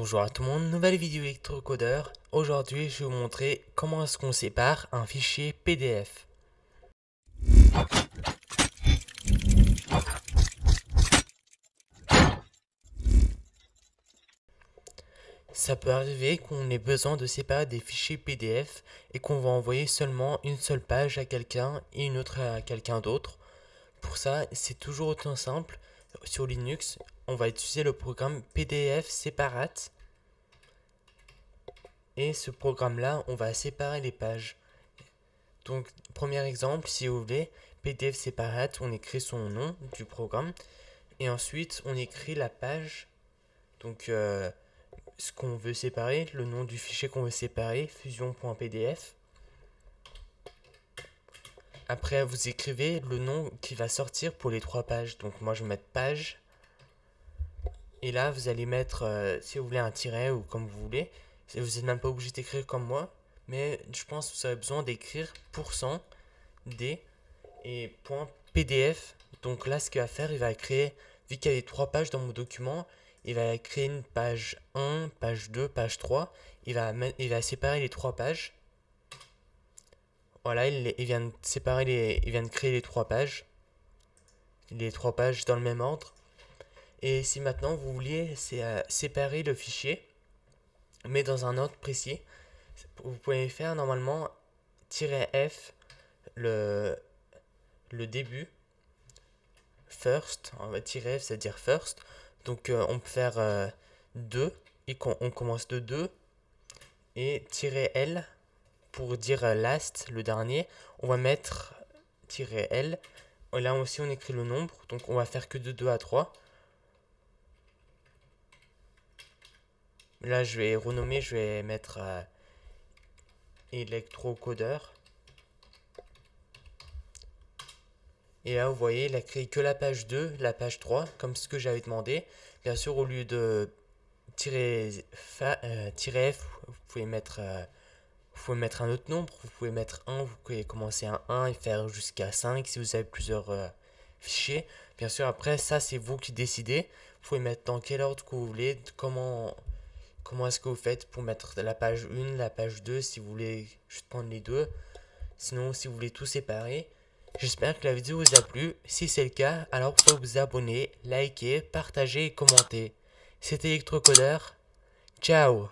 Bonjour à tout le monde, nouvelle vidéo électrocodeur. Aujourd'hui, je vais vous montrer comment est-ce qu'on sépare un fichier PDF. Ça peut arriver qu'on ait besoin de séparer des fichiers PDF et qu'on va envoyer seulement une seule page à quelqu'un et une autre à quelqu'un d'autre. Pour ça, c'est toujours autant simple sur Linux, on va utiliser le programme PDF Separate. Et ce programme-là, on va séparer les pages. Donc, premier exemple, si vous voulez, PDF Separate, on écrit son nom du programme. Et ensuite, on écrit la page. Donc, euh, ce qu'on veut séparer, le nom du fichier qu'on veut séparer, fusion.pdf. Après, vous écrivez le nom qui va sortir pour les trois pages. Donc moi, je vais mettre page. Et là, vous allez mettre, euh, si vous voulez, un tiret ou comme vous voulez. Vous n'êtes même pas obligé d'écrire comme moi. Mais je pense que vous aurez besoin d'écrire pourcent d et PDF. Donc là, ce qu'il va faire, il va créer, vu qu'il y avait trois pages dans mon document, il va créer une page 1, page 2, page 3. Il va, il va séparer les trois pages. Voilà, il, vient de séparer les, de créer les trois pages. Les trois pages dans le même ordre. Et si maintenant vous vouliez euh, séparer le fichier, mais dans un ordre précis, vous pouvez faire normalement "-f", le, le début, first, on va tirer "-f", c'est-à-dire first. Donc euh, on peut faire 2, euh, on commence de 2, et "-l", pour dire euh, last, le dernier, on va mettre -l. là aussi, on écrit le nombre. Donc, on va faire que de 2 à 3. Là, je vais renommer, je vais mettre euh, électrocodeur. Et là, vous voyez, il a créé que la page 2, la page 3, comme ce que j'avais demandé. Bien sûr, au lieu de tirer, euh, F, vous pouvez mettre... Euh, vous pouvez mettre un autre nombre, vous pouvez mettre 1, vous pouvez commencer à 1 et faire jusqu'à 5 si vous avez plusieurs euh, fichiers. Bien sûr, après, ça, c'est vous qui décidez. Vous pouvez mettre dans quel ordre que vous voulez, comment, comment est-ce que vous faites pour mettre la page 1, la page 2, si vous voulez juste prendre les deux. Sinon, si vous voulez tout séparer. J'espère que la vidéo vous a plu. Si c'est le cas, alors vous pouvez vous abonner, liker, partager et commenter. C'était Electrocodeur. Ciao